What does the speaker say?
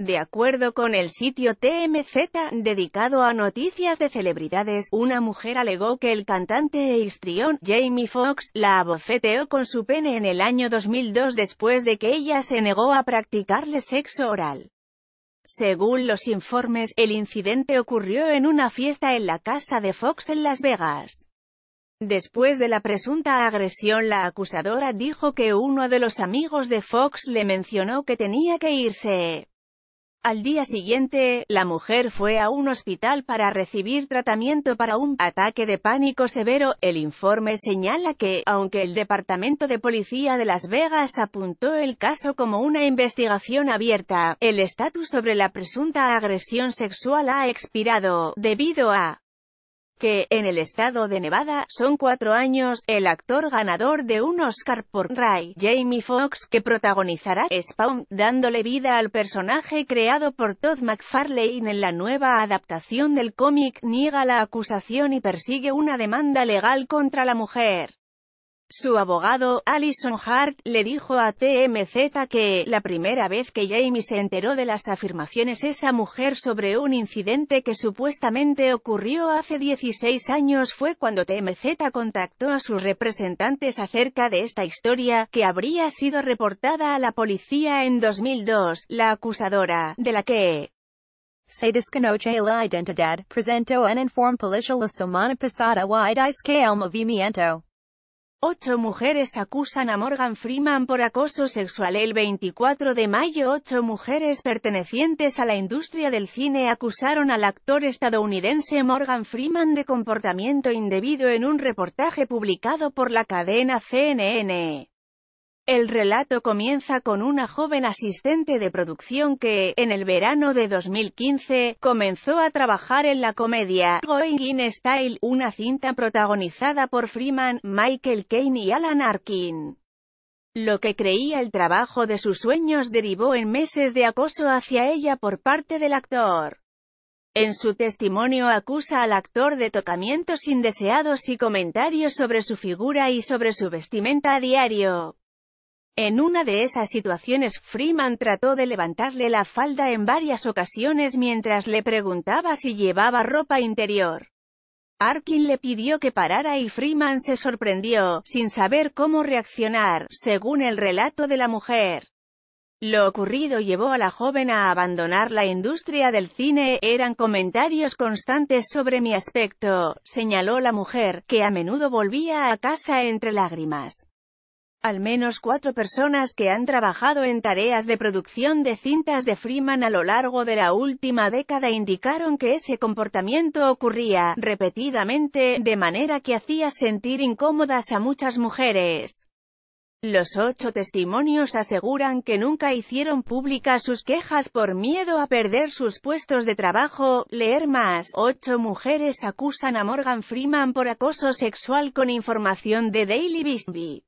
De acuerdo con el sitio TMZ, dedicado a noticias de celebridades, una mujer alegó que el cantante e histrión, Jamie Foxx, la abofeteó con su pene en el año 2002 después de que ella se negó a practicarle sexo oral. Según los informes, el incidente ocurrió en una fiesta en la casa de Fox en Las Vegas. Después de la presunta agresión la acusadora dijo que uno de los amigos de Fox le mencionó que tenía que irse. Al día siguiente, la mujer fue a un hospital para recibir tratamiento para un ataque de pánico severo. El informe señala que, aunque el Departamento de Policía de Las Vegas apuntó el caso como una investigación abierta, el estatus sobre la presunta agresión sexual ha expirado, debido a que, en el estado de Nevada, son cuatro años, el actor ganador de un Oscar por Ray, Jamie Foxx, que protagonizará Spawn, dándole vida al personaje creado por Todd McFarlane en la nueva adaptación del cómic, niega la acusación y persigue una demanda legal contra la mujer. Su abogado, Alison Hart, le dijo a TMZ que, la primera vez que Jamie se enteró de las afirmaciones esa mujer sobre un incidente que supuestamente ocurrió hace 16 años fue cuando TMZ contactó a sus representantes acerca de esta historia, que habría sido reportada a la policía en 2002, la acusadora, de la que se desconoce la identidad, presentó un Inform policial la semana pasada y que el movimiento Ocho mujeres acusan a Morgan Freeman por acoso sexual El 24 de mayo ocho mujeres pertenecientes a la industria del cine acusaron al actor estadounidense Morgan Freeman de comportamiento indebido en un reportaje publicado por la cadena CNN. El relato comienza con una joven asistente de producción que, en el verano de 2015, comenzó a trabajar en la comedia Going in Style, una cinta protagonizada por Freeman, Michael Caine y Alan Arkin. Lo que creía el trabajo de sus sueños derivó en meses de acoso hacia ella por parte del actor. En su testimonio acusa al actor de tocamientos indeseados y comentarios sobre su figura y sobre su vestimenta a diario. En una de esas situaciones Freeman trató de levantarle la falda en varias ocasiones mientras le preguntaba si llevaba ropa interior. Arkin le pidió que parara y Freeman se sorprendió, sin saber cómo reaccionar, según el relato de la mujer. Lo ocurrido llevó a la joven a abandonar la industria del cine, eran comentarios constantes sobre mi aspecto, señaló la mujer, que a menudo volvía a casa entre lágrimas. Al menos cuatro personas que han trabajado en tareas de producción de cintas de Freeman a lo largo de la última década indicaron que ese comportamiento ocurría, repetidamente, de manera que hacía sentir incómodas a muchas mujeres. Los ocho testimonios aseguran que nunca hicieron públicas sus quejas por miedo a perder sus puestos de trabajo. Leer más. Ocho mujeres acusan a Morgan Freeman por acoso sexual con información de Daily Beast.